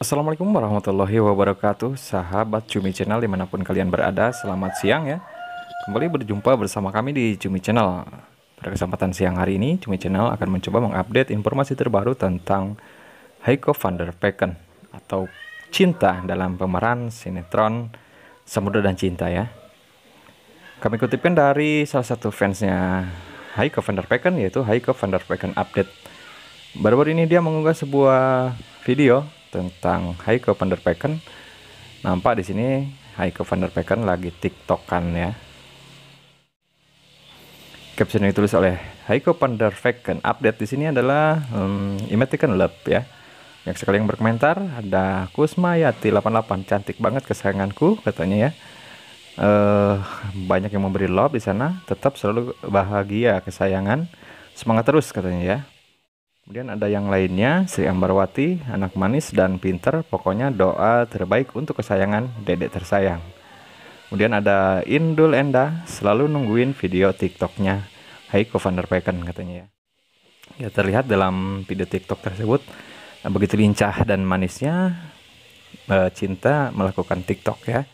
Assalamualaikum warahmatullahi wabarakatuh Sahabat Cumi Channel dimanapun kalian berada Selamat siang ya Kembali berjumpa bersama kami di Cumi Channel Pada kesempatan siang hari ini Cumi Channel akan mencoba mengupdate informasi terbaru tentang Heiko van der Pecken Atau Cinta dalam pemeran sinetron Samudra dan Cinta ya Kami kutipkan dari salah satu fansnya Heiko van der Pecken yaitu Heiko van der Pecken Update Baru-baru ini dia mengunggah sebuah video tentang Heiko van der Pecken. Nampak di sini Heiko van der Pecken lagi tiktokan ya. Caption yang ditulis oleh Heiko van der Pecken. Update di sini adalah um, hmm, Imetikan Love ya. Yang sekali yang berkomentar ada Kusmayati 88 cantik banget kesayanganku katanya ya. Uh, banyak yang memberi love di sana, tetap selalu bahagia kesayangan. Semangat terus katanya ya. Kemudian ada yang lainnya, Sri Ambarwati, anak manis dan pinter, pokoknya doa terbaik untuk kesayangan dedek tersayang. Kemudian ada Indul Enda, selalu nungguin video TikToknya Hai van der Peken katanya ya. Ya terlihat dalam video TikTok tersebut eh, begitu lincah dan manisnya eh, cinta melakukan TikTok ya.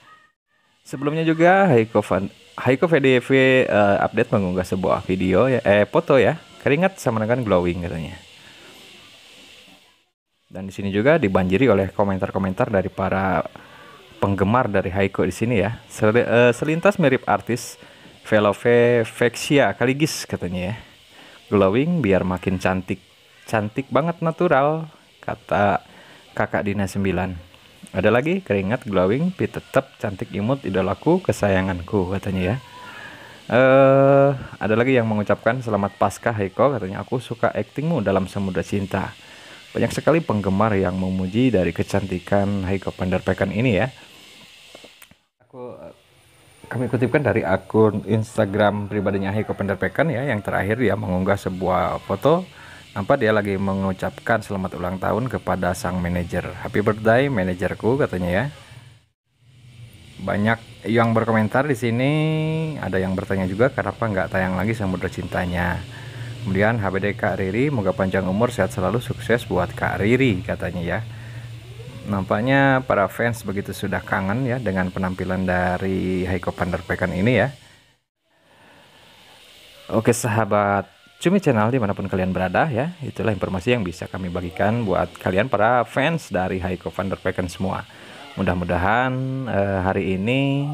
Sebelumnya juga Haiko van Haiko VDV uh, eh, update mengunggah sebuah video ya eh foto ya keringat sama dengan glowing katanya. Dan di sini juga dibanjiri oleh komentar-komentar dari para penggemar dari Haiko di sini ya. Sel uh, selintas mirip artis Velove Vexia Kaligis katanya ya. Glowing biar makin cantik. Cantik banget natural kata kakak Dina 9. Ada lagi keringat glowing tapi tetap cantik imut idolaku kesayanganku katanya ya. uh, ada lagi yang mengucapkan selamat Paskah Haiko katanya aku suka aktingmu dalam semudah Cinta. Banyak sekali penggemar yang memuji dari kecantikan Heiko Panderpeken ini ya. Aku eh, kami kutipkan dari akun Instagram pribadinya Heiko Panderpeken ya yang terakhir dia mengunggah sebuah foto nampak dia lagi mengucapkan selamat ulang tahun kepada sang manajer. Happy birthday manajerku katanya ya. Banyak yang berkomentar di sini, ada yang bertanya juga kenapa nggak tayang lagi Samudra Cintanya. Kemudian HBD Kak Riri, moga panjang umur, sehat selalu, sukses buat Kak Riri katanya ya. Nampaknya para fans begitu sudah kangen ya dengan penampilan dari Haiko Panderpekan ini ya. Oke sahabat Cumi Channel dimanapun kalian berada ya, itulah informasi yang bisa kami bagikan buat kalian para fans dari Haiko Panderpekan semua. Mudah-mudahan eh, hari ini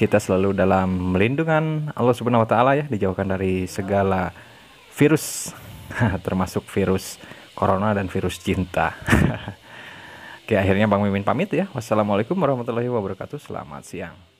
kita selalu dalam melindungan Allah Subhanahu wa taala ya, dijauhkan dari segala virus termasuk virus corona dan virus cinta. Oke, akhirnya Bang Mimin pamit ya. Wassalamualaikum warahmatullahi wabarakatuh. Selamat siang.